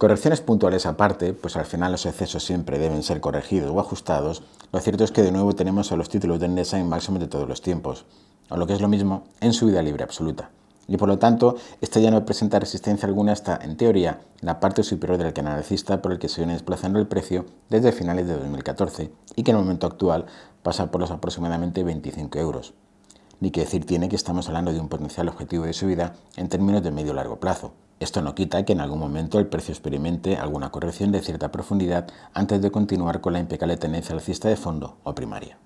Correcciones puntuales aparte, pues al final los excesos siempre deben ser corregidos o ajustados, lo cierto es que de nuevo tenemos a los títulos de Endesa en máximos de todos los tiempos, o lo que es lo mismo, en subida libre absoluta. Y por lo tanto, esta ya no presenta resistencia alguna hasta, en teoría, la parte superior del canal alcista por el que se viene desplazando el precio desde finales de 2014 y que en el momento actual pasa por los aproximadamente 25 euros. Ni que decir tiene que estamos hablando de un potencial objetivo de subida en términos de medio-largo plazo. Esto no quita que en algún momento el precio experimente alguna corrección de cierta profundidad antes de continuar con la impecable tendencia alcista de fondo o primaria.